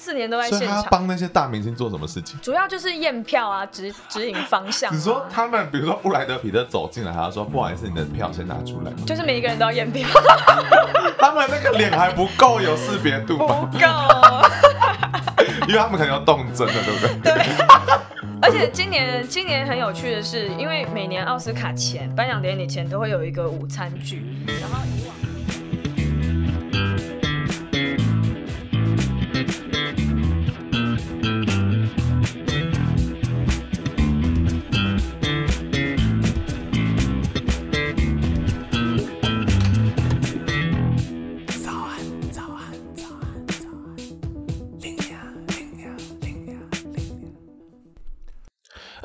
四年都在现场，帮那些大明星做什么事情？主要就是验票啊，指指引方向。你说他们，比如说布莱德皮特走进来，还要说不好意思，你的票先拿出来。就是每一个人都要验票。他们那个脸还不够有识别度，不够，因为他们可能要动真的，对不对？对。而且今年，今年很有趣的是，因为每年奥斯卡前颁奖典礼前都会有一个午餐然往。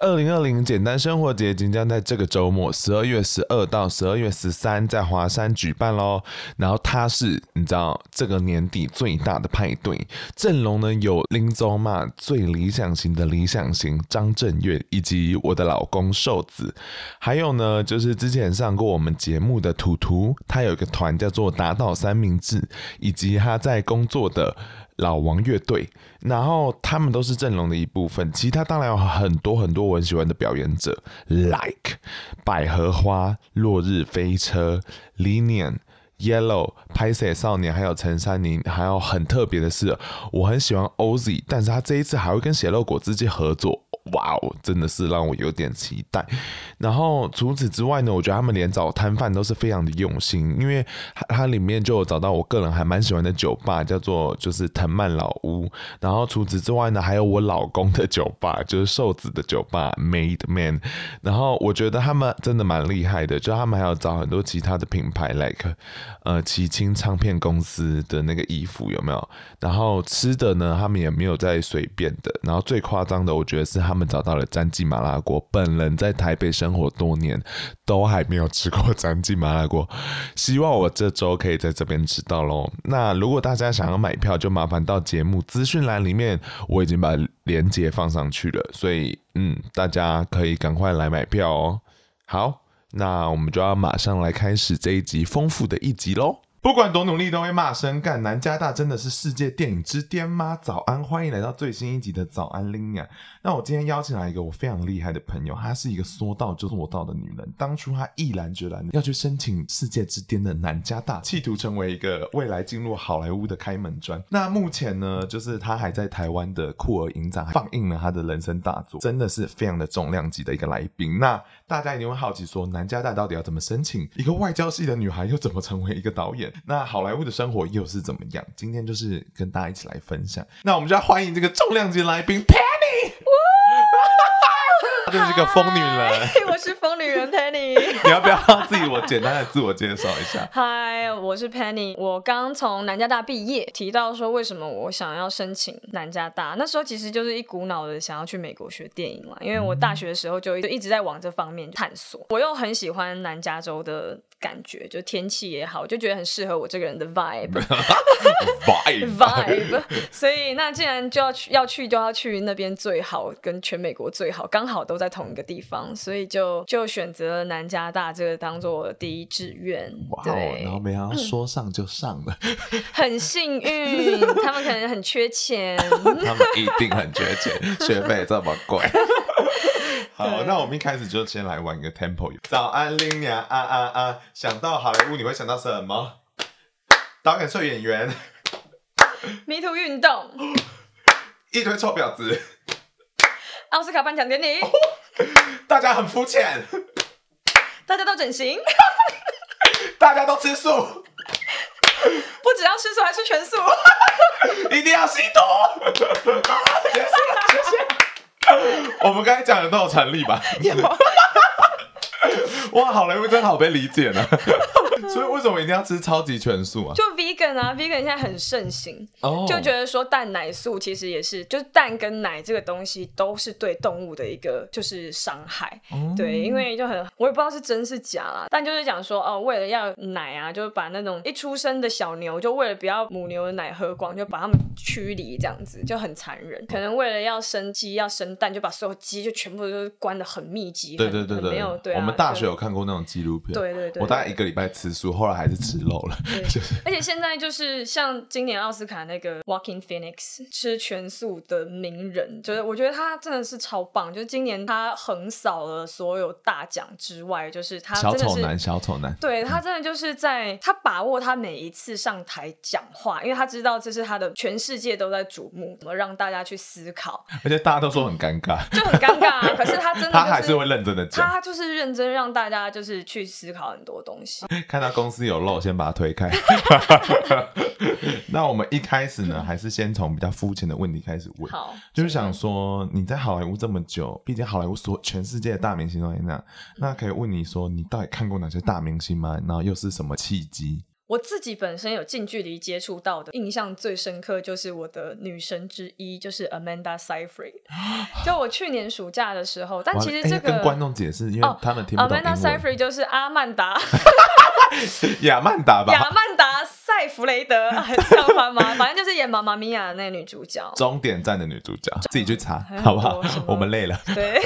二零二零简单生活节即将在这个周末，十二月十二到十二月十三在华山举办喽。然后它是你知道这个年底最大的派对，阵容呢有林走嘛，最理想型的理想型张震岳，以及我的老公瘦子，还有呢就是之前上过我们节目的图图，他有一个团叫做打倒三明治，以及他在工作的。老王乐队，然后他们都是阵容的一部分。其实他当然有很多很多我很喜欢的表演者，like 百合花、落日飞车、Linian、Yellow、p 摄 i s a 少年，还有陈珊妮，还有很特别的是，我很喜欢 Oz，但是他这一次还会跟血肉果直接合作。哇哦，真的是让我有点期待。然后除此之外呢，我觉得他们连找摊贩都是非常的用心，因为它它里面就有找到我个人还蛮喜欢的酒吧，叫做就是藤蔓老屋。然后除此之外呢，还有我老公的酒吧，就是瘦子的酒吧 Made Man。然后我觉得他们真的蛮厉害的，就他们还要找很多其他的品牌，like 呃齐青唱片公司的那个衣服有没有？然后吃的呢，他们也没有在随便的。然后最夸张的，我觉得是他们。我们找到了詹记麻辣锅，本人在台北生活多年，都还没有吃过詹记麻辣锅，希望我这周可以在这边吃到喽。那如果大家想要买票，就麻烦到节目资讯栏里面，我已经把链接放上去了，所以嗯，大家可以赶快来买票哦。好，那我们就要马上来开始这一集丰富的一集喽。不管多努力都会骂声干。南加大真的是世界电影之巅吗？早安，欢迎来到最新一集的早安 l i n a 那我今天邀请来一个我非常厉害的朋友，她是一个说到就做到的女人。当初她毅然决然要去申请世界之巅的南加大，企图成为一个未来进入好莱坞的开门砖。那目前呢，就是她还在台湾的库尔影展放映了她的人生大作，真的是非常的重量级的一个来宾。那大家一定会好奇说，南加大到底要怎么申请？一个外交系的女孩又怎么成为一个导演？那好莱坞的生活又是怎么样？今天就是跟大家一起来分享。那我们就要欢迎这个重量级来宾 Penny，她就是个疯女人。我是疯女人 Penny，你要不要自己我简单的自我介绍一下嗨，我是 Penny，我刚从南加大毕业。提到说为什么我想要申请南加大，那时候其实就是一股脑的想要去美国学电影嘛，因为我大学的时候就就一直在往这方面探索，我又很喜欢南加州的。感觉就天气也好，我就觉得很适合我这个人的 vibe，vibe，vibe。所以那既然就要去，要去就要去那边最好，跟全美国最好，刚好都在同一个地方，所以就就选择了南加大这个当做第一志愿。哇哦，然后没想到 说上就上了，很幸运。他们可能很缺钱，他们一定很缺钱，学费这么贵。好，那我们一开始就先来玩一个 tempo。早安，林鸟啊啊啊！想到好莱坞，你会想到什么？导演、臭演员、迷途运动、一堆臭婊子、奥斯卡颁奖典礼。大家很肤浅，大家都整形，大家都吃素，不只要吃素，还是全素，一定要吸毒。谢谢。我们刚才讲的都有成立吧？哇，好莱坞真好被理解呢，所以为什么一定要吃超级全素啊？就 vegan 啊，vegan 现在很盛行，就觉得说蛋奶素其实也是，就是蛋跟奶这个东西都是对动物的一个就是伤害，对，因为就很我也不知道是真是假啦，但就是讲说哦，为了要奶啊，就是把那种一出生的小牛就为了不要母牛的奶喝光，就把它们驱离这样子，就很残忍。可能为了要生鸡要生蛋，就把所有鸡就全部都关的很密集，对对对对，没有对啊。大学有看过那种纪录片，对对对，我大概一个礼拜吃素，后来还是吃肉了。就是，而且现在就是像今年奥斯卡那个《Walking Phoenix》吃全素的名人，就是我觉得他真的是超棒。就是今年他横扫了所有大奖之外，就是他真的是小丑男，小丑男。对他真的就是在他把握他每一次上台讲话，因为他知道这是他的全世界都在瞩目，怎么让大家去思考。而且大家都说很尴尬，就很尴尬。啊，可是他真的，他还是会认真的，他就是认真。让大家就是去思考很多东西。看到公司有漏，先把它推开。那我们一开始呢，还是先从比较肤浅的问题开始问。好，就是想说，你在好莱坞这么久，毕竟好莱坞所全世界的大明星都在那，那可以问你说，你到底看过哪些大明星吗？然后又是什么契机？我自己本身有近距离接触到的印象最深刻，就是我的女神之一，就是 Amanda Seyfried。就我去年暑假的时候，但其实这个观众解释，因为他们听不懂。Amanda Seyfried 就是阿曼达，亚曼达吧？亚曼达·塞弗雷德，很像吗？反正就是演《妈妈咪呀》那女主角，《终点站》的女主角，自己去查好不好？我们累了。对。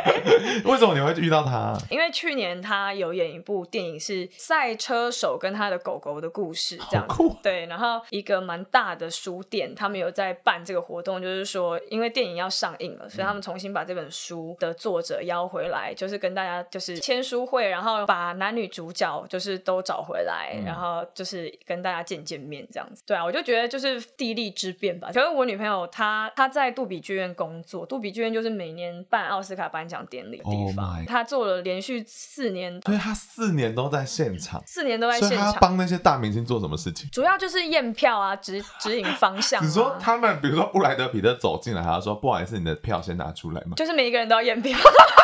为什么你会遇到她？因为去年她有演一部电影，是赛车手跟她的狗。狗的故事，这样对，然后一个蛮大的书店，他们有在办这个活动，就是说，因为电影要上映了，所以他们重新把这本书的作者邀回来，就是跟大家就是签书会，然后把男女主角就是都找回来，然后就是跟大家见见面这样子。对啊，我就觉得就是地利之变吧。可是我女朋友她她在杜比剧院工作，杜比剧院就是每年办奥斯卡颁奖典礼的地方，她做了连续四年，对她他四年都在现场，四年都在现场，帮他。这些大明星做什么事情？主要就是验票啊，指 指引方向。你说他们，比如说布莱德皮特走进来，他说：“不好意思，你的票先拿出来嘛。”就是每一个人都要验票。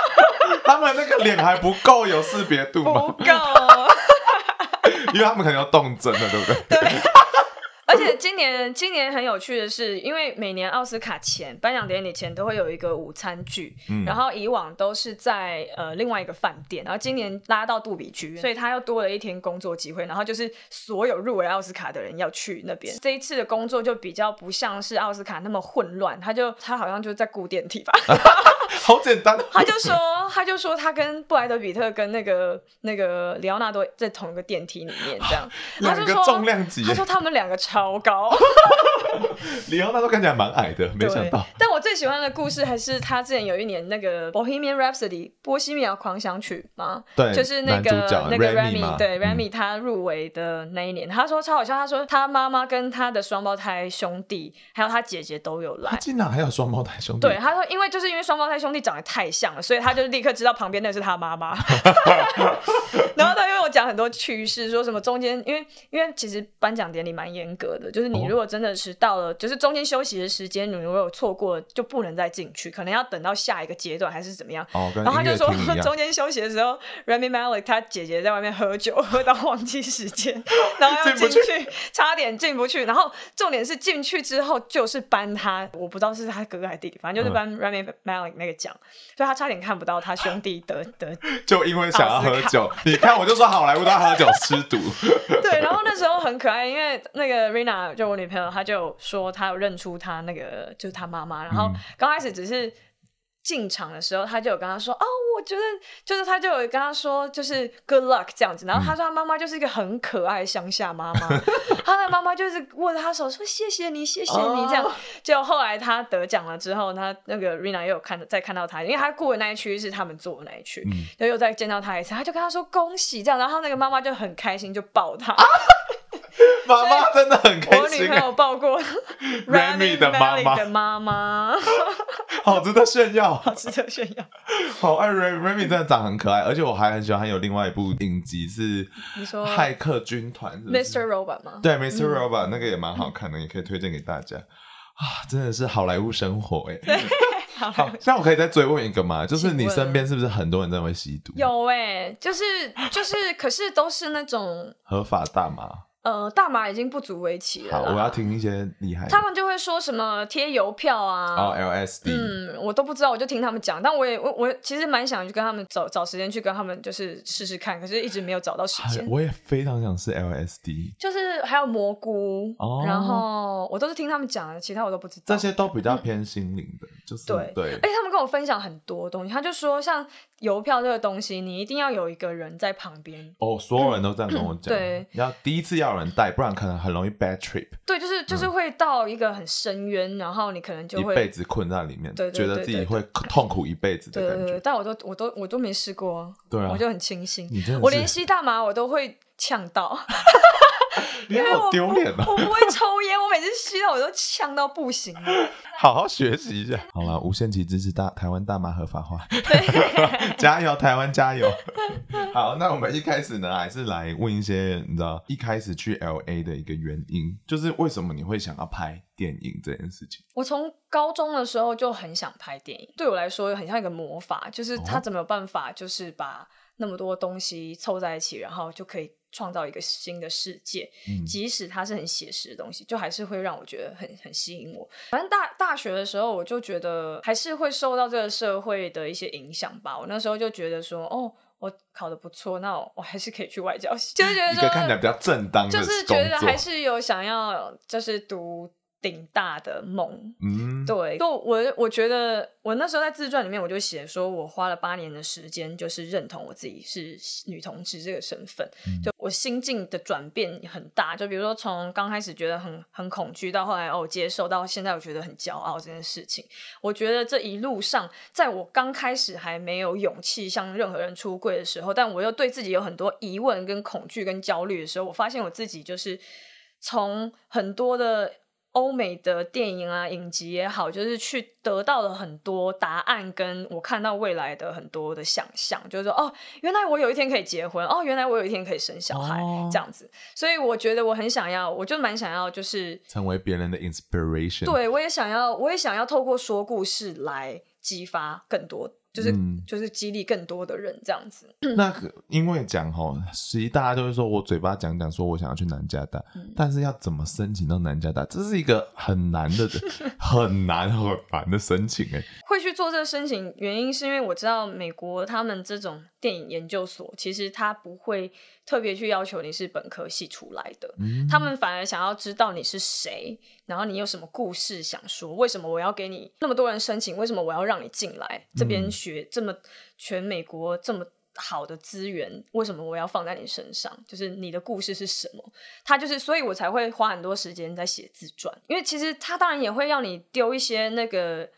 他们那个脸还不够有识别度吗？不够，因为他们可能要动真的，对不对？对。而且今年今年很有趣的是，因为每年奥斯卡前颁奖典礼前都会有一个午餐聚，然后以往都是在呃另外一个饭店，然后今年拉到杜比剧院，所以他又多了一天工作机会。然后就是所有入围奥斯卡的人要去那边。这一次的工作就比较不像是奥斯卡那么混乱，他就他好像就在雇电梯吧，好简单。他就说他就说他跟布莱德比特跟那个那个里奥纳多在同一个电梯里面，这样两个重量级，他说他们两个超。糟糕，李昂那都看起来蛮矮的，没想到。但我最喜欢的故事还是他之前有一年那个 Bohemian Rhapsody 波西米亚狂想曲嘛，对，就是那个那个 Rami，对 Rami，他入围的那一年，他说超好笑，他说他妈妈跟他的双胞胎兄弟还有他姐姐都有来，他竟然还有双胞胎兄弟，对，他说因为就是因为双胞胎兄弟长得太像了，所以他就立刻知道旁边那是他妈妈。然后他又我讲很多趣事，说什么中间因为因为其实颁奖典礼蛮严格。就是你如果真的是到了，就是中间休息的时间，你如果有错过就不能再进去，可能要等到下一个阶段还是怎么样。然后他就说中间休息的时候 r e m y m a l i k 他姐姐在外面喝酒，喝到忘记时间，然后要进去，差点进不去。然后重点是进去之后就是搬他，我不知道是他哥哥还是弟弟，反正就是搬 r e m y m a l i k 那个奖，所以他差点看不到他兄弟得得。就因为想要喝酒，你看我就说好莱坞都喝酒吃毒。对，然后那时候很可爱，因为那个。就我女朋友，她就说她有认出她那个，就是她妈妈。然后刚开始只是进场的时候，她就有跟她说：“哦，我觉得就是她就有跟她说，就是 good luck 这样子。”然后她说她妈妈就是一个很可爱乡下妈妈，她的妈妈就是握着她手说：“谢谢你，谢谢你。”这样。就后来她得奖了之后，她那个 Rina 也有看，再看到她，因为她过的那一区是他们做的那一区，就又再见到她一次，她就跟她说：“恭喜！”这样。然后那个妈妈就很开心，就抱她。妈妈真的很开心。我女朋友抱过 Remy 的妈妈。好值得炫耀，好值得炫耀。好，Remy Remy 真的长很可爱，而且我还很喜欢。还有另外一部影集是《你说骇客军团》Mr. Robot 吗？对，Mr. Robot 那个也蛮好看的，也可以推荐给大家啊！真的是好莱坞生活哎。好，那我可以再追问一个吗？就是你身边是不是很多人在会吸毒？有哎，就是就是，可是都是那种合法大麻。呃，大麻已经不足为奇了。好，我要听一些厉害。他们就会说什么贴邮票啊，然后 LSD，嗯，我都不知道，我就听他们讲。但我也我我其实蛮想去跟他们找找时间去跟他们就是试试看，可是一直没有找到时间。我也非常想试 LSD，就是还有蘑菇，然后我都是听他们讲的，其他我都不知道。这些都比较偏心灵的，就是对对，而且他们跟我分享很多东西，他就说像。邮票这个东西，你一定要有一个人在旁边。哦，所有人都这样跟我讲，对，要第一次要有人带，不然可能很容易 bad trip。对，就是就是会到一个很深渊，然后你可能就会一辈子困在里面，觉得自己会痛苦一辈子的感觉。但我都我都我都没试过，对啊，我就很清新，我连吸大麻我都会呛到。你好丢脸啊！我不会抽烟，我每次吸到我都呛到不行 好好学习一下，好了，无限期支持大台湾大妈合法化，加油，台湾加油。好，那我们一开始呢，还是来问一些你知道，一开始去 LA 的一个原因，就是为什么你会想要拍电影这件事情？我从高中的时候就很想拍电影，对我来说很像一个魔法，就是他怎么有办法，就是把。那么多东西凑在一起，然后就可以创造一个新的世界。即使它是很写实的东西，就还是会让我觉得很很吸引我。反正大大学的时候，我就觉得还是会受到这个社会的一些影响吧。我那时候就觉得说，哦，我考的不错，那我还是可以去外交系，就觉得一个看起来比较正当，就是觉得还是有想要就是读。顶大的梦，嗯，对，就我我觉得我那时候在自传里面我就写说，我花了八年的时间，就是认同我自己是女同志这个身份，就我心境的转变很大，就比如说从刚开始觉得很很恐惧，到后来哦接受，到现在我觉得很骄傲这件事情。我觉得这一路上，在我刚开始还没有勇气向任何人出柜的时候，但我又对自己有很多疑问、跟恐惧、跟焦虑的时候，我发现我自己就是从很多的。欧美的电影啊，影集也好，就是去得到了很多答案，跟我看到未来的很多的想象，就是说哦，原来我有一天可以结婚，哦，原来我有一天可以生小孩这样子。所以我觉得我很想要，我就蛮想要，就是成为别人的 inspiration。对我也想要，我也想要透过说故事来激发更多。就是就是激励更多的人这样子。那因为讲吼，其实大家就会说我嘴巴讲讲，说我想要去南加大，但是要怎么申请到南加大，这是一个很难的、很难很难的申请哎。会去做这个申请，原因是因为我知道美国他们这种。电影研究所其实他不会特别去要求你是本科系出来的，他们反而想要知道你是谁，然后你有什么故事想说？为什么我要给你那么多人申请？为什么我要让你进来这边学这么全美国这么好的资源？为什么我要放在你身上？就是你的故事是什么？他就是，所以我才会花很多时间在写自传，因为其实他当然也会要你丢一些那个。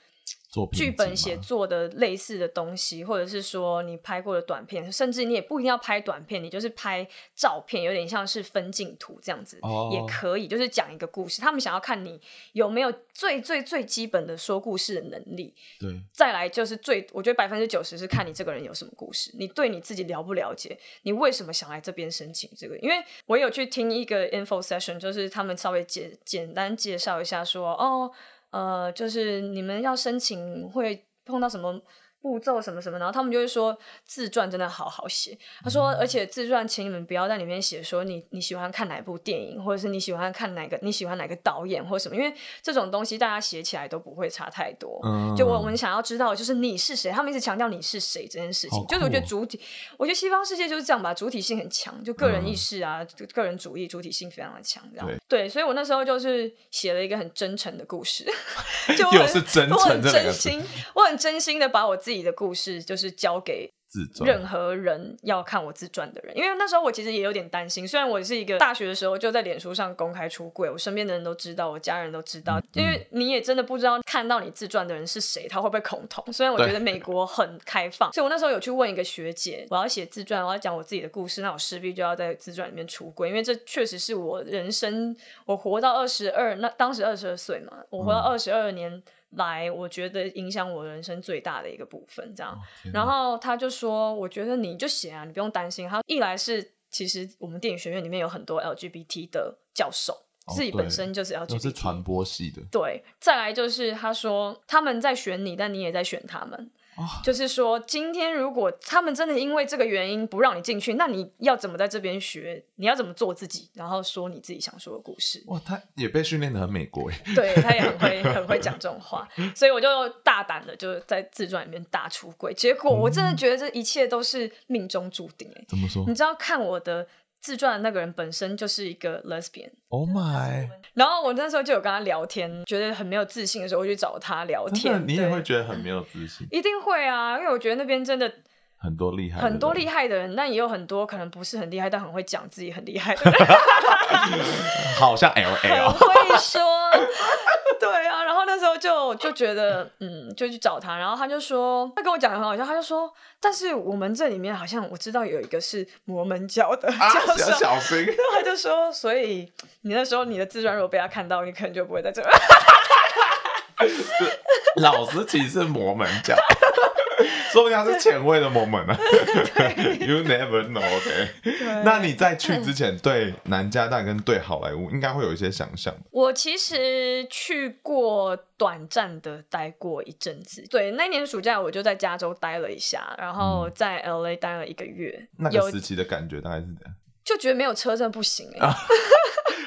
剧本写作的类似的东西，或者是说你拍过的短片，甚至你也不一定要拍短片，你就是拍照片，有点像是分镜图这样子也可以，就是讲一个故事。他们想要看你有没有最最最基本的说故事的能力。对，再来就是最，我觉得百分之九十是看你这个人有什么故事，你对你自己了不了解，你为什么想来这边申请这个？因为我有去听一个 info session，就是他们稍微简简单介绍一下说，哦。呃，就是你们要申请会碰到什么？步骤什么什么，然后他们就会说自传真的好好写。他说，而且自传，请你们不要在里面写说你你喜欢看哪部电影，或者是你喜欢看哪个你喜欢哪个导演或什么，因为这种东西大家写起来都不会差太多。嗯、就我我们想要知道就是你是谁，他们一直强调你是谁这件事情。就是我觉得主体，我觉得西方世界就是这样吧，主体性很强，就个人意识啊，个人主义主体性非常的强。这对，对，所以我那时候就是写了一个很真诚的故事，就 又是真诚我很真心的把我自己。你的故事就是交给任何人要看我自传的人，因为那时候我其实也有点担心。虽然我是一个大学的时候就在脸书上公开出柜，我身边的人都知道，我家人都知道。因为你也真的不知道看到你自传的人是谁，他会不会恐同？虽然我觉得美国很开放，所以我那时候有去问一个学姐，我要写自传，我要讲我自己的故事，那我势必就要在自传里面出轨，因为这确实是我人生，我活到二十二，那当时二十二岁嘛，我活到二十二年。来，我觉得影响我人生最大的一个部分，这样。然后他就说：“我觉得你就写啊，你不用担心。”他一来是，其实我们电影学院里面有很多 LGBT 的教授，自己本身就是 LGBT，是传播系的。对，再来就是他说他们在选你，但你也在选他们。就是说，今天如果他们真的因为这个原因不让你进去，那你要怎么在这边学？你要怎么做自己？然后说你自己想说的故事。哇，他也被训练的很美国哎，对他也很会很会讲这种话，所以我就大胆的就在自传里面大出轨。结果我真的觉得这一切都是命中注定哎。怎么说？你知道看我的。自传的那个人本身就是一个 lesbian。Oh my！然后我那时候就有跟他聊天，觉得很没有自信的时候，我去找他聊天。你也会觉得很没有自信？一定会啊，因为我觉得那边真的很多厉害，很多厉害的人，但也有很多可能不是很厉害，但很会讲自己很厉害。哈哈哈好像 LL 会说。对啊，然后那时候就就觉得，嗯，就去找他，然后他就说，他跟我讲很好笑，他就说，但是我们这里面好像我知道有一个是魔门教的，啊，小声，然后他就说，所以你那时候你的自传如果被他看到，你可能就不会在这儿，老师其实是魔门教。所 以他是前卫的 m m o e n t y o u never know，OK？那你在去之前对南加大跟对好莱坞应该会有一些想象。我其实去过短暂的待过一阵子，对，那年暑假我就在加州待了一下，然后在 LA 待了一个月。那个时期的感觉大概是怎样，就觉得没有车的不行。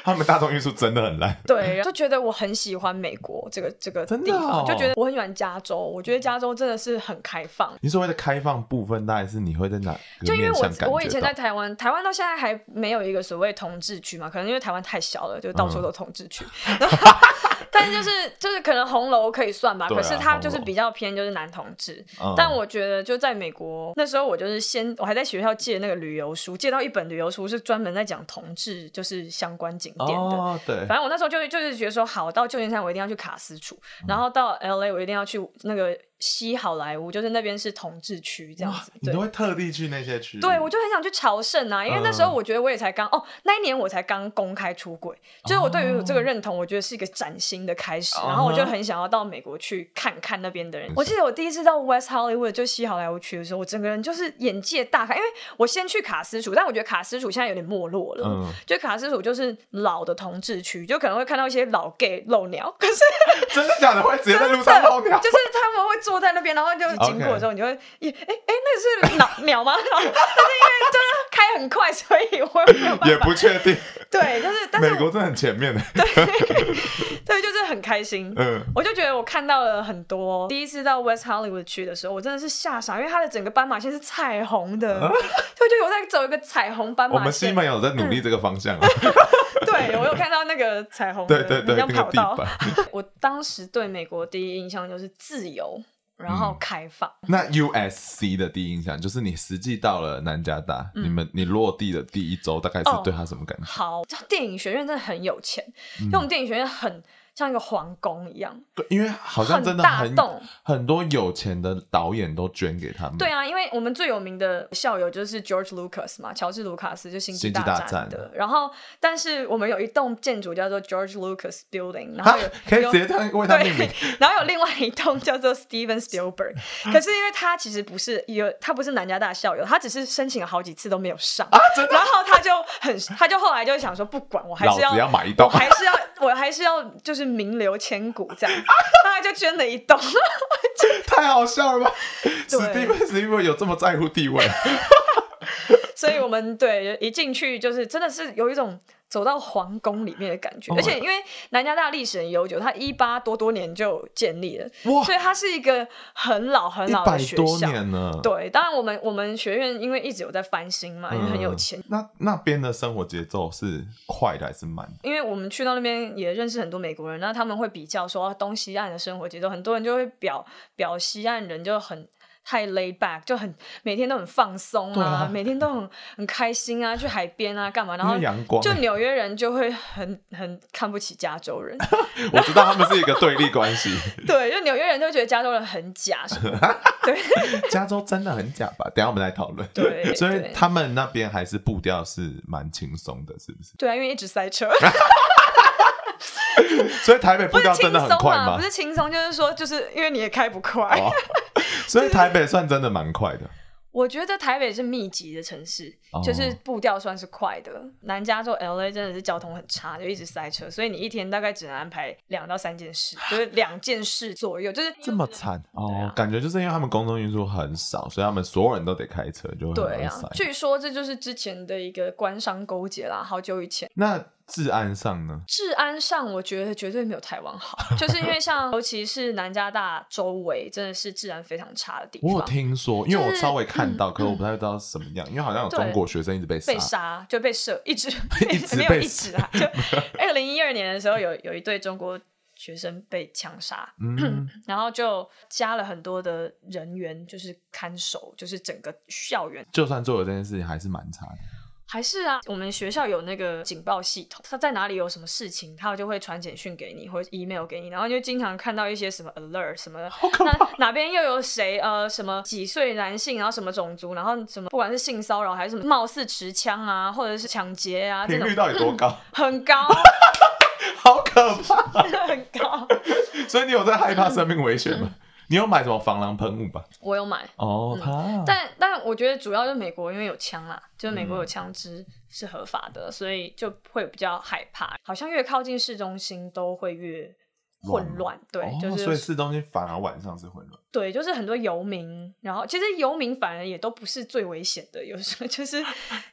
他们大众运输真的很烂，对，就觉得我很喜欢美国这个这个真的，就觉得我很喜欢加州，我觉得加州真的是很开放。你所谓的开放部分，大概是你会在哪？就因为我我以前在台湾，台湾到现在还没有一个所谓同治区嘛，可能因为台湾太小了，就到处都同治区。但就是就是可能红楼可以算吧，可是他就是比较偏就是男同志。但我觉得就在美国那时候，我就是先我还在学校借那个旅游书，借到一本旅游书是专门在讲同志就是相关景点的。哦，对。反正我那时候就就是觉得说，好，到旧金山我一定要去卡斯楚，然后到 L A 我一定要去那个。西好莱坞就是那边是同志区这样子，你都会特地去那些区？对，我就很想去朝圣啊，因为那时候我觉得我也才刚哦，那一年我才刚公开出轨，就是我对于我这个认同，我觉得是一个崭新的开始，然后我就很想要到美国去看看那边的人。我记得我第一次到 West Hollywood 就西好莱坞区的时候，我整个人就是眼界大开，因为我先去卡斯楚，但我觉得卡斯楚现在有点没落了，嗯，就卡斯楚就是老的同志区，就可能会看到一些老 gay 露鸟，可是真的假的会直接在路上露鸟？就是他们会做。坐在那边，然后就是经过的时候，你就会，哎哎，那是鸟 吗？但是因为真的开很快，所以我也不确定。对，就是但是美国真的很前面的。对，对，就是很开心。嗯，我就觉得我看到了很多。第一次到 West Hollywood 去的时候，我真的是吓傻，因为它的整个斑马线是彩虹的，就觉得我在走一个彩虹斑马。我们西朋友在努力这个方向啊。对，我有看到那个彩虹对对对跑道。我当时对美国第一印象就是自由。然后开放。那 U S C 的第一印象就是，你实际到了南加大，你们你落地的第一周，大概是对他什么感觉？好，电影学院真的很有钱，因为我们电影学院很。像一个皇宫一样，对，因为好像真的很大，很多有钱的导演都捐给他们。对啊，因为我们最有名的校友就是 George Lucas 嘛，乔治卢卡斯就星际大战的。然后，但是我们有一栋建筑叫做 George Lucas Building，然后可以直接当为他命名。然后有另外一栋叫做 Steven Spielberg，可是因为他其实不是有，他不是南加大校友，他只是申请了好几次都没有上啊，真的。然后他就很，他就后来就想说，不管我还是要，老要买一栋，还是要我还是要就是。名流千古这样，他就捐了一栋，太好笑了吧？史蒂芬，史蒂芬有这么在乎地位？所以，我们对一进去就是真的是有一种。走到皇宫里面的感觉，而且因为南加大历史很悠久，它一八多多年就建立了，所以它是一个很老很老的学校，多年对，当然我们我们学院因为一直有在翻新嘛，因为很有钱。那那边的生活节奏是快的还是慢？因为我们去到那边也认识很多美国人，那他们会比较说东西岸的生活节奏，很多人就会表表西岸人就很。太 laid back，就很每天都很放松啊，每天都很很开心啊，去海边啊，干嘛？然后就纽约人就会很很看不起加州人。我知道他们是一个对立关系。对，就纽约人都觉得加州人很假。对，加州真的很假吧？等下我们来讨论。对，所以他们那边还是步调是蛮轻松的，是不是？对啊，因为一直塞车。所以台北步调真的很快吗？不是轻松，就是说，就是因为你也开不快。所以台北算真的蛮快的。我觉得台北是密集的城市，就是步调算是快的。南加州、LA 真的是交通很差，就一直塞车，所以你一天大概只能安排两到三件事，就是两件事左右。就是这么惨哦？感觉就是因为他们公共运输很少，所以他们所有人都得开车，就对啊。据说这就是之前的一个官商勾结啦，好久以前。那治安上呢？治安上，我觉得绝对没有台湾好，就是因为像 尤其是南加大周围，真的是治安非常差的地方。我听说，因为我稍微看到，可是我不太知道什么样，因为好像有中国学生一直被被杀，就被射，一直 一直被一直就 二零一二年的时候，有有一对中国学生被枪杀，然后就加了很多的人员，就是看守，就是整个校园。就算做了这件事情，还是蛮差的。还是啊，我们学校有那个警报系统，他在哪里有什么事情，他就会传简讯给你或者 email 给你，然后就经常看到一些什么 alert 什么的，好可怕！哪边又有谁呃什么几岁男性，然后什么种族，然后什么不管是性骚扰还是什么貌似持枪啊，或者是抢劫啊，频率到底多高？很高，好可怕，很高。所以你有在害怕生命危险吗？你有买什么防狼喷雾吧？我有买哦，但但我觉得主要就是美国，因为有枪啦，就是美国有枪支是合法的，所以就会比较害怕。好像越靠近市中心都会越。混乱，对，就是所以市中心反而晚上是混乱。对，就是很多游民，然后其实游民反而也都不是最危险的，有时候就是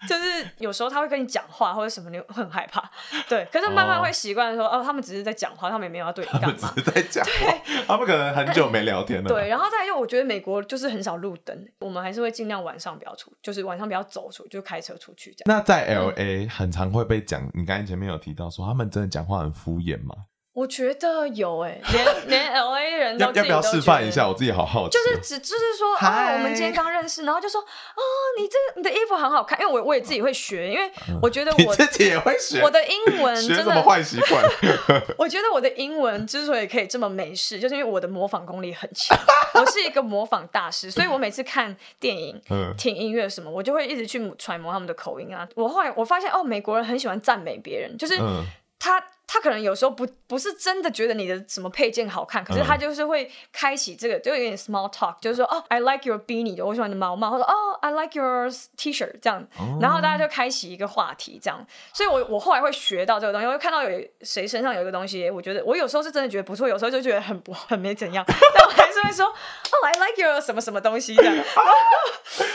就是有时候他会跟你讲话或者什么，你会很害怕。对，可是慢慢会习惯说哦，他们只是在讲话，他们也没有要对你干，只是在讲话。他们可能很久没聊天了。对，然后再又我觉得美国就是很少路灯，我们还是会尽量晚上不要出，就是晚上不要走出，就开车出去这样。那在 L A 很常会被讲，你刚才前面有提到说他们真的讲话很敷衍吗？我觉得有诶，连 连 L A 人都要不要示范一下？我自己好好，就是只就是说啊，我们今天刚认识，然后就说哦，你这你的衣服很好看，因为我我也自己会学，因为我觉得 我自己也会学。我的英文真的坏习惯，我觉得我的英文之所以可以这么没事，就是因为我的模仿功力很强，我是一个模仿大师，所以我每次看电影、听音乐什么，我就会一直去揣摩他们的口音啊。我后来我发现哦，美国人很喜欢赞美别人，就是他。他可能有时候不不是真的觉得你的什么配件好看，可是他就是会开启这个，就有点 small talk，就是说哦，I like your beanie，我喜欢你的毛毛，或者哦，I like your T-shirt，这样，然后大家就开启一个话题这样。所以，我我后来会学到这个东西，我会看到有谁身上有一个东西，我觉得我有时候是真的觉得不错，有时候就觉得很不 很没怎样，但我还是会说哦，I like your 什么什么东西这样，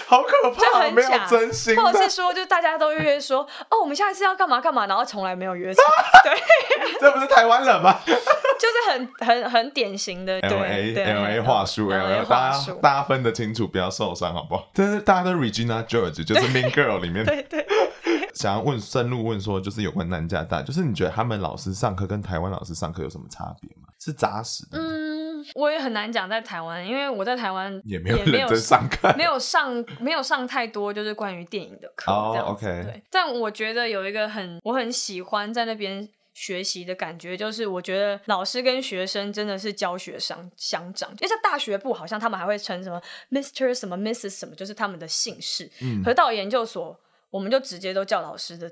好可怕，就没有真心，或者是说，就大家都约说哦，我们下一次要干嘛干嘛，然后从来没有约成，对。这不是台湾人吗？就是很很很典型的 LA LA 话术，LA 大家大家分得清楚，不要受伤，好不好？就是大家都 Regina George，就是 Mean Girl 里面。对 对。想要问深入问说，就是有关南加大，就是你觉得他们老师上课跟台湾老师上课有什么差别吗？是扎实的。嗯，我也很难讲在台湾，因为我在台湾也没有认真上课，没有上没有上太多，就是关于电影的课。哦，OK。对，但我觉得有一个很我很喜欢在那边。学习的感觉就是，我觉得老师跟学生真的是教学相相长。因为像大学部，好像他们还会称什么 Mr. 什么 Mrs. 什么，就是他们的姓氏。嗯，可到研究所，我们就直接都叫老师的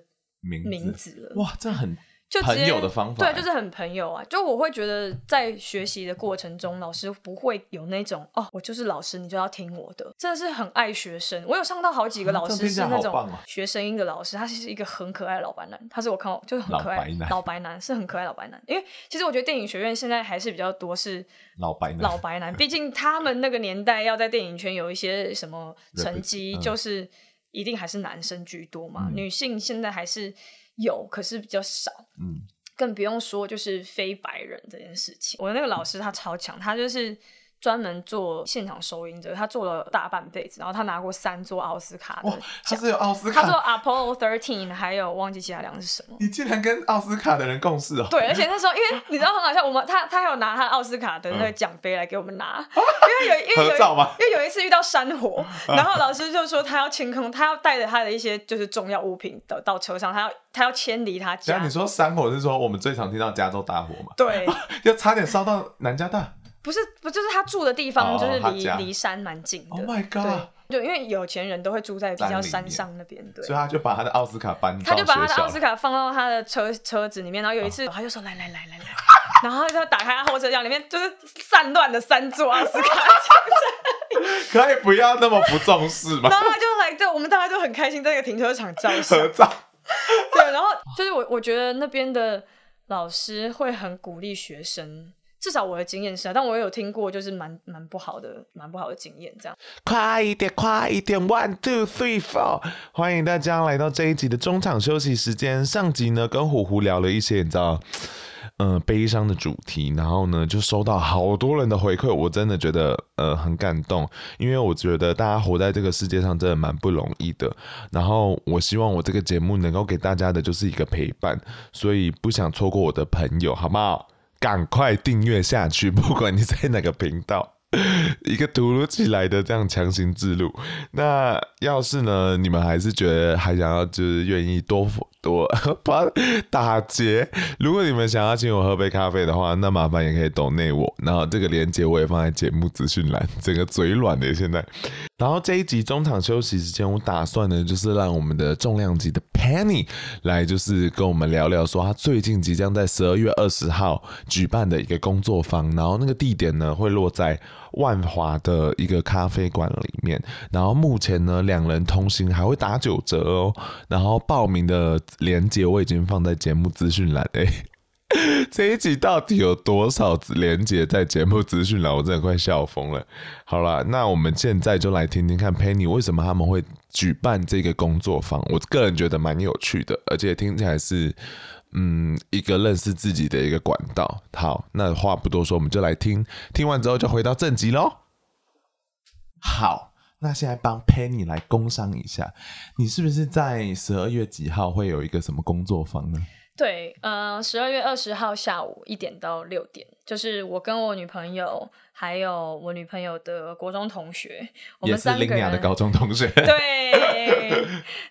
名字了。哇，这很。朋友的方法，对，就是很朋友啊。就我会觉得，在学习的过程中，老师不会有那种哦，我就是老师，你就要听我的。真的是很爱学生。我有上到好几个老师是那种学声音的老师，他是一个很可爱的老白男，他是我看到就很可爱老白男，是很可爱老白男。因为其实我觉得电影学院现在还是比较多是老白老白男，毕竟他们那个年代要在电影圈有一些什么成绩，就是一定还是男生居多嘛。女性现在还是。有，可是比较少，嗯，更不用说就是非白人这件事情。我那个老师他超强，他就是。专门做现场收音的，他做了大半辈子，然后他拿过三座奥斯卡。的他是有奥斯卡。他做 Apollo Thirteen，还有忘记其他两个是什么。你竟然跟奥斯卡的人共事哦。对，而且他说，因为你知道很好笑，我们他他还有拿他奥斯卡的那个奖杯来给我们拿，因为有因为有因为有一次遇到山火，然后老师就说他要清空，他要带着他的一些就是重要物品到到车上，他要他要迁离他家。你说山火是说我们最常听到加州大火嘛？对，就差点烧到南加大。不是，不就是他住的地方，就是离离山蛮近的。Oh my god！就因为有钱人都会住在比较山上那边，对。所以他就把他的奥斯卡搬他就把他的奥斯卡放到他的车车子里面，然后有一次他就说来来来来来，然后他就打开他后车厢里面就是散乱的三座奥斯卡 可以不要那么不重视吗？然后他就来这，我们大家就很开心，在一个停车场照合照。对，然后就是我，我觉得那边的老师会很鼓励学生。至少我的经验是，但我有听过，就是蛮蛮不好的，蛮不好的经验。这样快一点，快一点，One Two Three Four，欢迎大家来到这一集的中场休息时间。上集呢，跟虎虎聊了一些，你知道，嗯，悲伤的主题。然后呢，就收到好多人的回馈，我真的觉得，呃，很感动。因为我觉得大家活在这个世界上，真的蛮不容易的。然后，我希望我这个节目能够给大家的就是一个陪伴，所以不想错过我的朋友，好不好？赶快订阅下去，不管你在哪个频道。一个突如其来的这样强行自录。那要是呢，你们还是觉得还想要就是愿意多多打劫？如果你们想要请我喝杯咖啡的话，那麻烦也可以抖内我，然后这个链接我也放在节目资讯栏。整个嘴软的现在，然后这一集中场休息时间，我打算呢就是让我们的重量级的 Penny 来就是跟我们聊聊，说他最近即将在十二月二十号举办的一个工作坊，然后那个地点呢会落在。万华的一个咖啡馆里面，然后目前呢，两人同行还会打九折哦。然后报名的链接我已经放在节目资讯栏诶。这一集到底有多少连接在节目资讯栏？我真的快笑疯了。好了，那我们现在就来听听看 Penny 为什么他们会举办这个工作坊。我个人觉得蛮有趣的，而且听起来是。嗯，一个认识自己的一个管道。好，那话不多说，我们就来听。听完之后就回到正题喽。好，那现在帮 Penny 来工商一下，你是不是在十二月几号会有一个什么工作坊呢？对，呃，十二月二十号下午一点到六点。就是我跟我女朋友，还有我女朋友的国中同学，我们三个人的高中同学，对，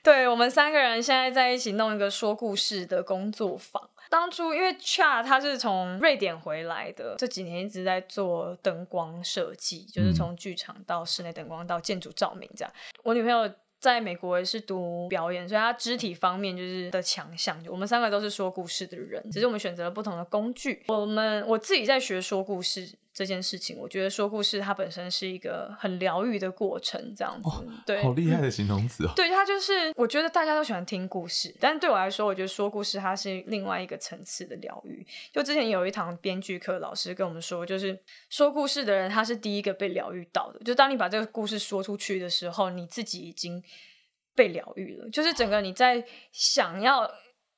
对我们三个人现在在一起弄一个说故事的工作坊。当初因为恰他是从瑞典回来的，这几年一直在做灯光设计，就是从剧场到室内灯光到建筑照明这样。我女朋友。在美国是读表演，所以他肢体方面就是的强项。我们三个都是说故事的人，只是我们选择了不同的工具。我们我自己在学说故事。这件事情，我觉得说故事它本身是一个很疗愈的过程，这样子，对，好厉害的形容词哦。对他就是，我觉得大家都喜欢听故事，但对我来说，我觉得说故事它是另外一个层次的疗愈。就之前有一堂编剧课，老师跟我们说，就是说故事的人他是第一个被疗愈到的。就当你把这个故事说出去的时候，你自己已经被疗愈了，就是整个你在想要。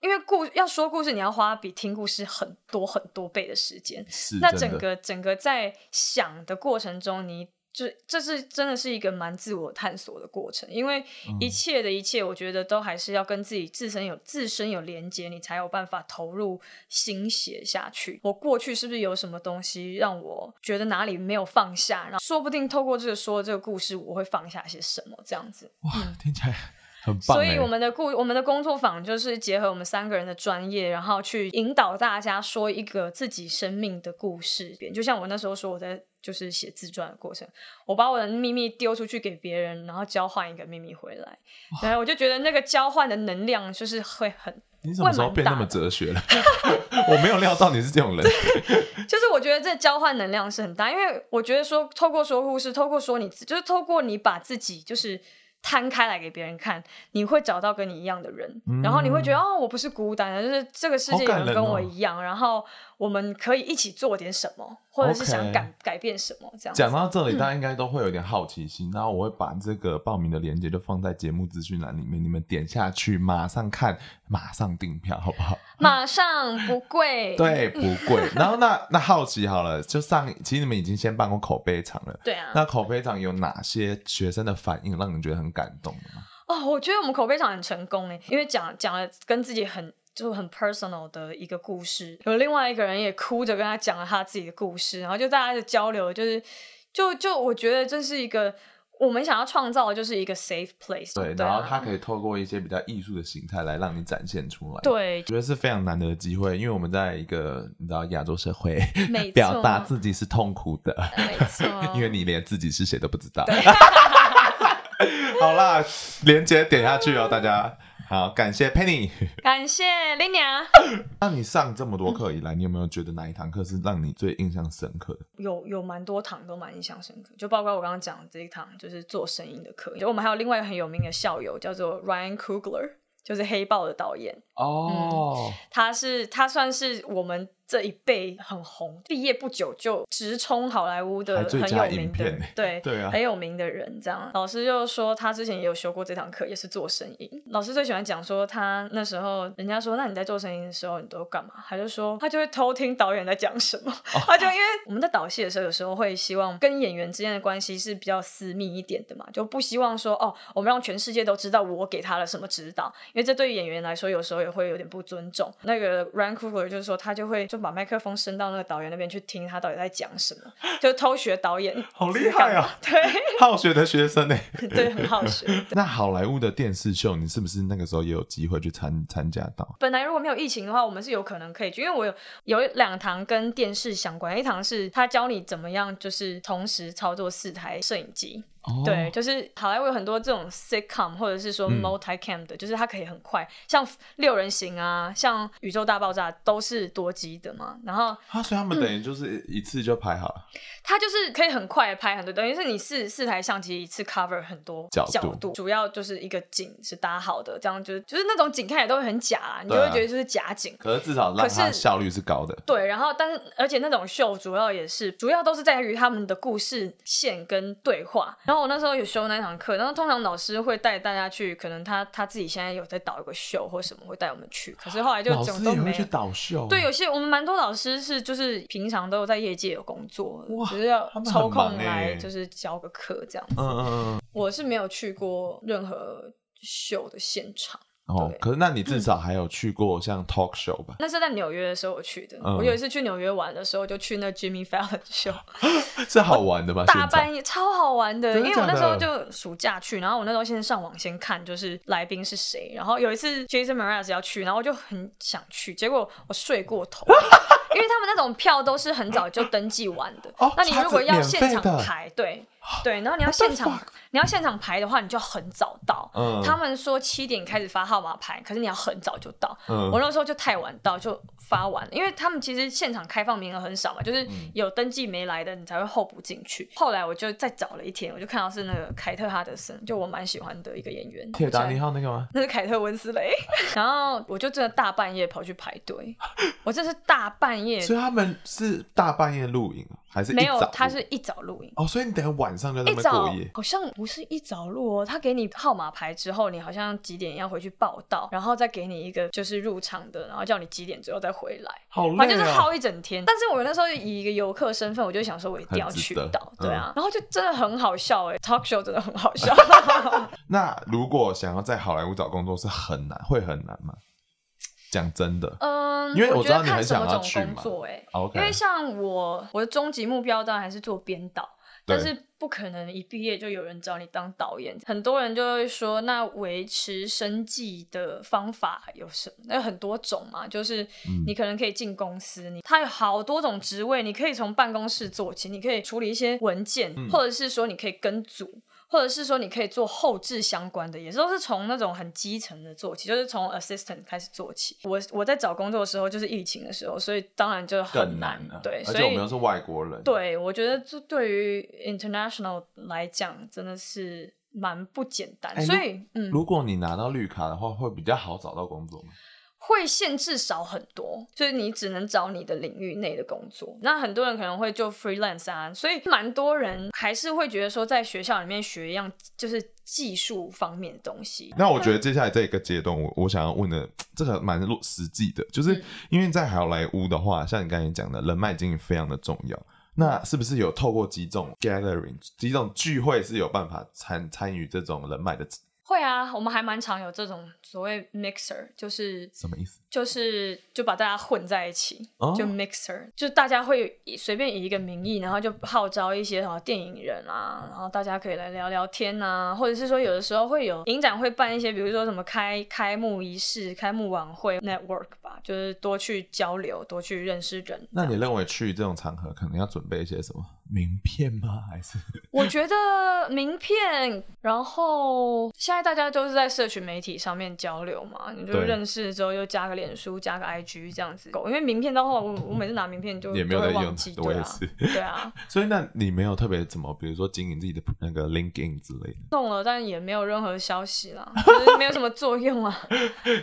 因为故要说故事，你要花比听故事很多很多倍的时间。是，那整个整个在想的过程中，你就是这是真的是一个蛮自我探索的过程。因为一切的一切，我觉得都还是要跟自己自身有自身有连接，你才有办法投入心血下去。我过去是不是有什么东西让我觉得哪里没有放下？然后说不定透过这个说这个故事，我会放下些什么？这样子哇，听起来。所以我们的故我们的工作坊就是结合我们三个人的专业，然后去引导大家说一个自己生命的故事。就像我那时候说我在就是写自传的过程，我把我的秘密丢出去给别人，然后交换一个秘密回来。对，我就觉得那个交换的能量就是会很。你什么时候变那么哲学了？我没有料到你是这种人。就是我觉得这交换能量是很大，因为我觉得说透过说故事，透过说你，就是透过你把自己就是。摊开来给别人看，你会找到跟你一样的人，然后你会觉得哦，我不是孤单的，就是这个世界有人跟我一样，然后。我们可以一起做点什么，或者是想改改变什么这样。讲到这里，大家应该都会有点好奇心。然后我会把这个报名的链接就放在节目资讯栏里面，你们点下去，马上看，马上订票，好不好？马上不贵，对，不贵。然后那那好奇好了，就上，其实你们已经先办过口碑场了。对啊。那口碑场有哪些学生的反应，让人觉得很感动？哦，我觉得我们口碑场很成功诶，因为讲讲了跟自己很。就很 personal 的一个故事，有另外一个人也哭着跟他讲了他自己的故事，然后就大家的交流，就是，就就我觉得这是一个我们想要创造的就是一个 safe place，对，然后他可以透过一些比较艺术的形态来让你展现出来，对，觉得是非常难得的机会，因为我们在一个你知道亚洲社会，表达自己是痛苦的，没错，因为你连自己是谁都不知道。好啦，连接点下去哦，大家。好，感谢 Penny，感谢 l i n a 那你上这么多课以来，你有没有觉得哪一堂课是让你最印象深刻的？有有蛮多堂都蛮印象深刻，就包括我刚刚讲这一堂，就是做声音的课。就我们还有另外一个很有名的校友，叫做 Ryan Coogler，就是《黑豹》的导演。哦，他是他算是我们。这一辈很红，毕业不久就直冲好莱坞的很有名的，对对啊，很有名的人这样。老师就说他之前也有修过这堂课，也是做生意。老师最喜欢讲说他那时候，人家说那你在做生意的时候你都干嘛？他就说他就会偷听导演在讲什么。他就因为我们在导戏的时候，有时候会希望跟演员之间的关系是比较私密一点的嘛，就不希望说哦我们让全世界都知道我给他了什么指导，因为这对于演员来说有时候也会有点不尊重。那个 r a n c o o e r 就是说他就会就。把麦克风伸到那个导演那边去听他到底在讲什么，就偷学导演，好厉害啊！对，好学的学生呢，对，很好学。那好莱坞的电视秀，你是不是那个时候也有机会去参参加到？本来如果没有疫情的话，我们是有可能可以去，因为我有有两堂跟电视相关，一堂是他教你怎么样，就是同时操作四台摄影机。对，就是好莱坞有很多这种 s i t c o m 或者是说 multi cam 的，就是它可以很快，像六人行啊，像宇宙大爆炸都是多机的嘛。然后，啊，所以他们等于就是一次就拍好了。它就是可以很快拍很多，等于是你四四台相机一次 cover 很多角度，主要就是一个景是搭好的，这样就是就是那种景看起来都会很假，你就会觉得就是假景。可是至少，可是效率是高的。对，然后但是而且那种秀主要也是主要都是在于他们的故事线跟对话。然后我那时候有修那堂课，然后通常老师会带大家去，可能他他自己现在有在导一个秀或什么，会带我们去。可是后来就老都没导秀，对，有些我们蛮多老师是就是平常都在业界有工作，只是要抽空来就是教个课这样子。嗯嗯嗯，我是没有去过任何秀的现场。哦，可是那你至少还有去过像 talk show 吧？那是在纽约的时候我去的。我有一次去纽约玩的时候，就去那 Jimmy Fallon show，是好玩的吗？大半夜超好玩的，因为我那时候就暑假去，然后我那时候先上网先看，就是来宾是谁。然后有一次 Jason Mraz 要去，然后我就很想去，结果我睡过头，因为他们那种票都是很早就登记完的。哦，那你如果要现场排队？对，然后你要现场，你要现场排的话，你就很早到。他们说七点开始发号码牌，可是你要很早就到。我那时候就太晚到，就发完，了，因为他们其实现场开放名额很少嘛，就是有登记没来的你才会候补进去。后来我就再找了一天，我就看到是那个凯特哈德森，就我蛮喜欢的一个演员，《铁达尼号》那个吗？那是凯特温斯雷。然后我就真的大半夜跑去排队，我这是大半夜。所以他们是大半夜录影。没有，他是一早录音哦，所以你等下晚上就那么过夜。好像不是一早录哦，他给你号码牌之后，你好像几点要回去报到，然后再给你一个就是入场的，然后叫你几点之后再回来。好累啊，就是耗一整天。但是我那时候以一个游客身份，我就想说，我一定要去到，对啊，然后就真的很好笑哎，talk show 真的很好笑。那如果想要在好莱坞找工作是很难，会很难吗？讲真的，嗯，因为我知道你很想要去嘛，哎，因为像我，我的终极目标当然还是做编导，但是不可能一毕业就有人找你当导演。很多人就会说，那维持生计的方法有什么？那很多种嘛，就是你可能可以进公司，你它有好多种职位，你可以从办公室做起，你可以处理一些文件，或者是说你可以跟组。或者是说你可以做后置相关的，也都是从那种很基层的做起，就是从 assistant 开始做起。我我在找工作的时候就是疫情的时候，所以当然就更难了。对，而且我们又是外国人。对，我觉得这对于 international 来讲真的是蛮不简单。所以，嗯，如果你拿到绿卡的话，会比较好找到工作吗？会限制少很多，所以你只能找你的领域内的工作。那很多人可能会就 freelance 啊，所以蛮多人还是会觉得说，在学校里面学一样就是技术方面的东西。那我觉得接下来这一个阶段，我我想要问的这个蛮落实际的，就是因为在好莱坞的话，像你刚才讲的人脉经营非常的重要，那是不是有透过几种 gathering 几种聚会是有办法参参与这种人脉的？会啊，我们还蛮常有这种所谓 mixer，就是什么意思？就是就把大家混在一起，就 mixer，就大家会随便以一个名义，然后就号召一些什么电影人啊，然后大家可以来聊聊天呐，或者是说有的时候会有影展会办一些，比如说什么开开幕仪式、开幕晚会，network 吧，就是多去交流，多去认识人。那你认为去这种场合可能要准备一些什么？名片吗？还是我觉得名片。然后现在大家都是在社群媒体上面交流嘛，你就认识之后又加个脸书，加个 IG 这样子因为名片的话，我我每次拿名片就 也没有在用，我也是。对啊，所以那你没有特别怎么，比如说经营自己的那个 LinkedIn 之类的。弄了，但也没有任何消息啦，没有什么作用啊。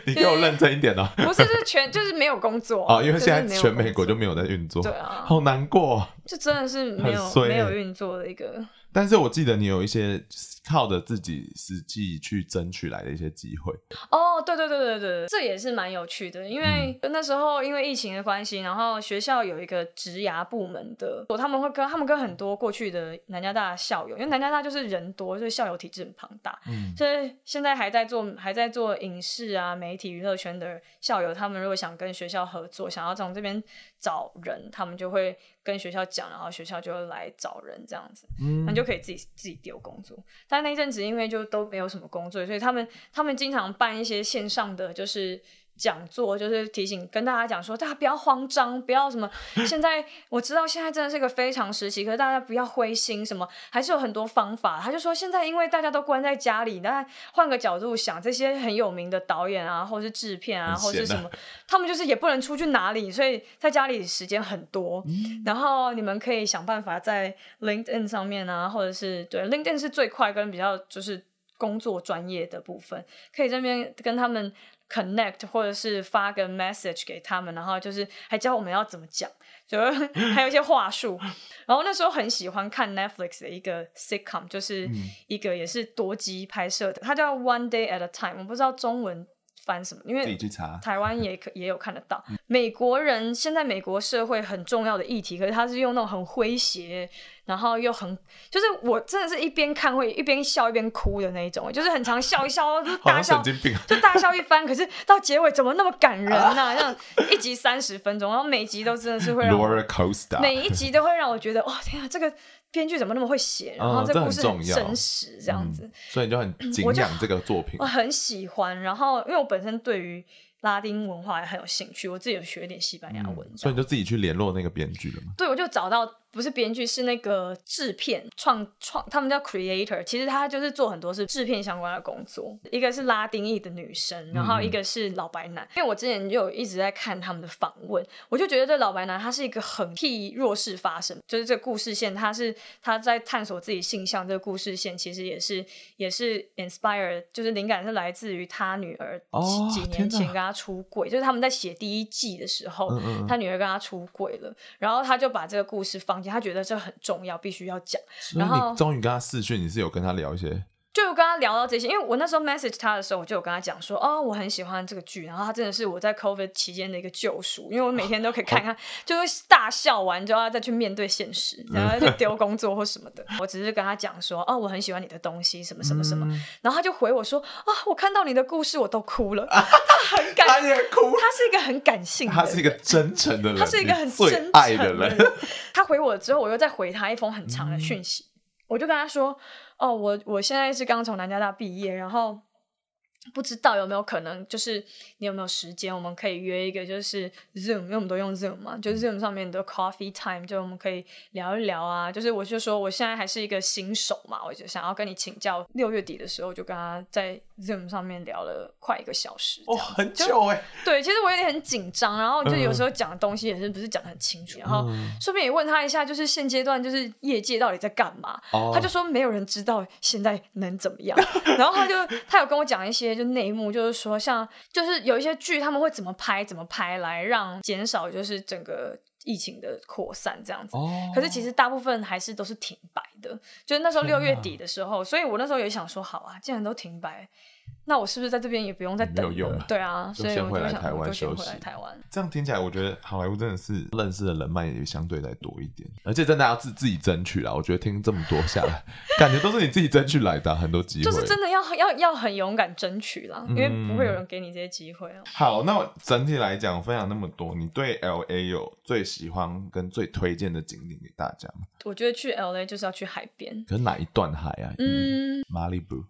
你给我认真一点啊！不是，是全就是没有工作啊，因为现在全美国就没有在运作。对啊，好难过。就真的是没有没有运作的一个，但是我记得你有一些。靠着自己实际去争取来的一些机会哦，对对对对对，这也是蛮有趣的，因为那时候因为疫情的关系，然后学校有一个职涯部门的，他们会跟他们跟很多过去的南加大校友，因为南加大就是人多，所以校友体制很庞大，嗯，所以现在还在做还在做影视啊、媒体、娱乐圈的校友，他们如果想跟学校合作，想要从这边找人，他们就会跟学校讲，然后学校就来找人这样子，嗯，你就可以自己自己丢工作，但。那那阵子，因为就都没有什么工作，所以他们他们经常办一些线上的，就是。讲座就是提醒跟大家讲说，大家不要慌张，不要什么。现在我知道现在真的是一个非常时期，可是大家不要灰心，什么还是有很多方法。他就说现在因为大家都关在家里，大家换个角度想，这些很有名的导演啊，或是制片啊，或是什么，他们就是也不能出去哪里，所以在家里时间很多。然后你们可以想办法在 LinkedIn 上面啊，或者是对 LinkedIn 是最快跟比较就是工作专业的部分，可以这边跟他们。connect，或者是发个 message 给他们，然后就是还教我们要怎么讲，就 还有一些话术。然后那时候很喜欢看 Netflix 的一个 sitcom，就是一个也是多机拍摄的，它叫 One Day at a Time，我不知道中文。翻什么？因为台湾也可 也有看得到。美国人现在美国社会很重要的议题，可是他是用那种很诙谐，然后又很就是我真的是一边看会一边笑一边哭的那一种，就是很常笑一笑就大笑，就大笑一番。可是到结尾怎么那么感人呢？像 一集三十分钟，然后每集都真的是会让，每一集都会让我觉得哇天啊，这个。编剧怎么那么会写？然后这故事真实这样子，所以你就很敬仰这个作品，我很喜欢。然后因为我本身对于拉丁文化也很有兴趣，我自己有学一点西班牙文章，所以你就自己去联络那个编剧了嘛？对，我就找到。不是编剧，是那个制片创创，他们叫 creator，其实他就是做很多是制片相关的工作。一个是拉丁裔的女生，然后一个是老白男。因为我之前就有一直在看他们的访问，我就觉得这老白男他是一个很替弱势发声，就是这个故事线，他是他在探索自己性向。这个故事线其实也是也是 inspire，就是灵感是来自于他女儿几几年前跟他出轨，就是他们在写第一季的时候，他女儿跟他出轨了，然后他就把这个故事放。他觉得这很重要，必须要讲。然后，终于跟他视讯，你是有跟他聊一些。就跟他聊到这些，因为我那时候 message 他的时候，我就有跟他讲说，哦，我很喜欢这个剧，然后他真的是我在 COVID 期间的一个救赎，因为我每天都可以看看，就会大笑完，之后再去面对现实，然后去丢工作或什么的。我只是跟他讲说，哦，我很喜欢你的东西，什么什么什么，然后他就回我说，啊，我看到你的故事，我都哭了，很感，他也哭，他是一个很感性，的，他是一个真诚的人，他是一个很真爱的人。他回我之后，我又再回他一封很长的讯息。我就跟他说：“哦，我我现在是刚从南加大毕业，然后。”不知道有没有可能，就是你有没有时间，我们可以约一个，就是 Zoom，因为我们都用 Zoom 嘛，就 Zoom 上面的 Coffee Time，就我们可以聊一聊啊。就是我就说我现在还是一个新手嘛，我就想要跟你请教。六月底的时候，就跟他在 Zoom 上面聊了快一个小时，哦，很久哎。对，其实我有点很紧张，然后就有时候讲的东西也是不是讲的很清楚，然后顺便也问他一下，就是现阶段就是业界到底在干嘛。他就说没有人知道现在能怎么样，然后他就他有跟我讲一些。就内幕就是说，像就是有一些剧，他们会怎么拍，怎么拍来让减少，就是整个疫情的扩散这样子。哦，可是其实大部分还是都是停摆的，就是那时候六月底的时候，所以我那时候也想说，好啊，既然都停摆。那我是不是在这边也不用再等？没有用。对啊，都想回来台湾休息。这样听起来，我觉得好莱坞真的是认识的人脉也相对来多一点，而且真的要自自己争取了。我觉得听这么多下来，感觉都是你自己争取来的很多机会，就是真的要要要很勇敢争取了，因为不会有人给你这些机会。好，那我整体来讲，分享那么多，你对 L A 有最喜欢跟最推荐的景点给大家？吗？我觉得去 L A 就是要去海边，可哪一段海啊？嗯，马里布。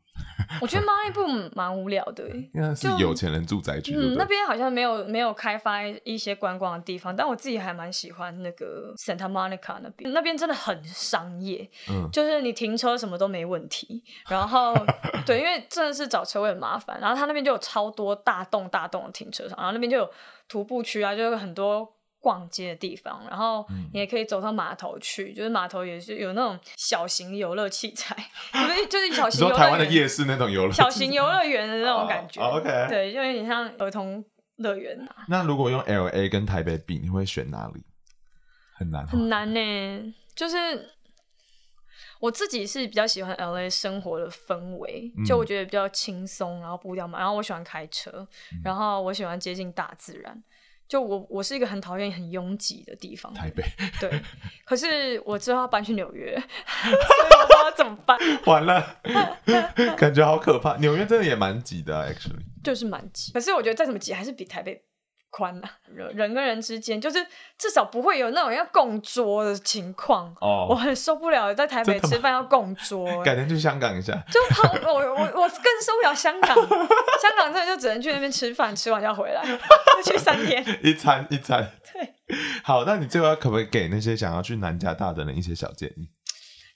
我觉得马里布 i 蛮无聊的，因为是有钱人住宅区，嗯，那边好像没有没有开发一些观光的地方，但我自己还蛮喜欢那个 Santa Monica 那边，那边真的很商业，嗯，就是你停车什么都没问题，然后 对，因为真的是找车位很麻烦，然后他那边就有超多大栋大栋的停车场，然后那边就有徒步区啊，就有很多。逛街的地方，然后你也可以走上码头去，就是码头也是有那种小型游乐器材，就是小型。你说台湾的夜市那种游乐，小型游乐园的那种感觉。OK，对，就有点像儿童乐园。那如果用 LA 跟台北比，你会选哪里？很难很难呢，就是我自己是比较喜欢 LA 生活的氛围，就我觉得比较轻松，然后步调慢，然后我喜欢开车，然后我喜欢接近大自然。就我，我是一个很讨厌很拥挤的地方。台北，对。可是我知道要搬去纽约，怎么办？完了，感觉好可怕。纽约真的也蛮挤的，，actually。就是蛮挤，可是我觉得再怎么挤，还是比台北。宽呐，人 人跟人之间就是至少不会有那种要共桌的情况哦，我很受不了在台北吃饭要共桌，改天去香港一下就我我我更受不了香港，香港真的就只能去那边吃饭，吃完要回来，去三天一餐一餐对，好，那你最后可不可以给那些想要去南加大的人一些小建议？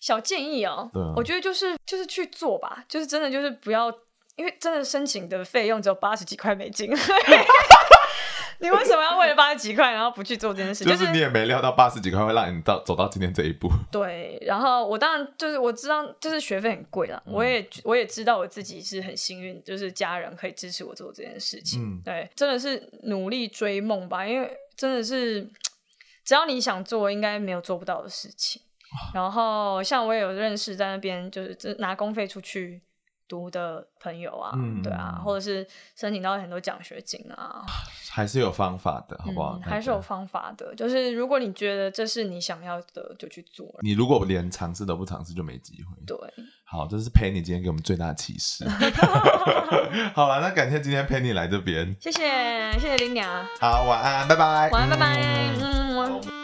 小建议哦，我觉得就是就是去做吧，就是真的就是不要，因为真的申请的费用只有八十几块美金。你为什么要为了八十几块，然后不去做这件事？就是你也没料到八十几块会让你到走到今天这一步。对，然后我当然就是我知道，就是学费很贵了，我也我也知道我自己是很幸运，就是家人可以支持我做这件事情。嗯，对，真的是努力追梦吧，因为真的是只要你想做，应该没有做不到的事情。然后像我也有认识在那边，就是拿公费出去。读的朋友啊，对啊，或者是申请到很多奖学金啊，还是有方法的，好不好？还是有方法的，就是如果你觉得这是你想要的，就去做。你如果连尝试都不尝试，就没机会。对，好，这是陪你今天给我们最大启示。好了，那感谢今天陪你来这边，谢谢谢谢林娘。好晚安，拜拜，晚安拜拜，嗯。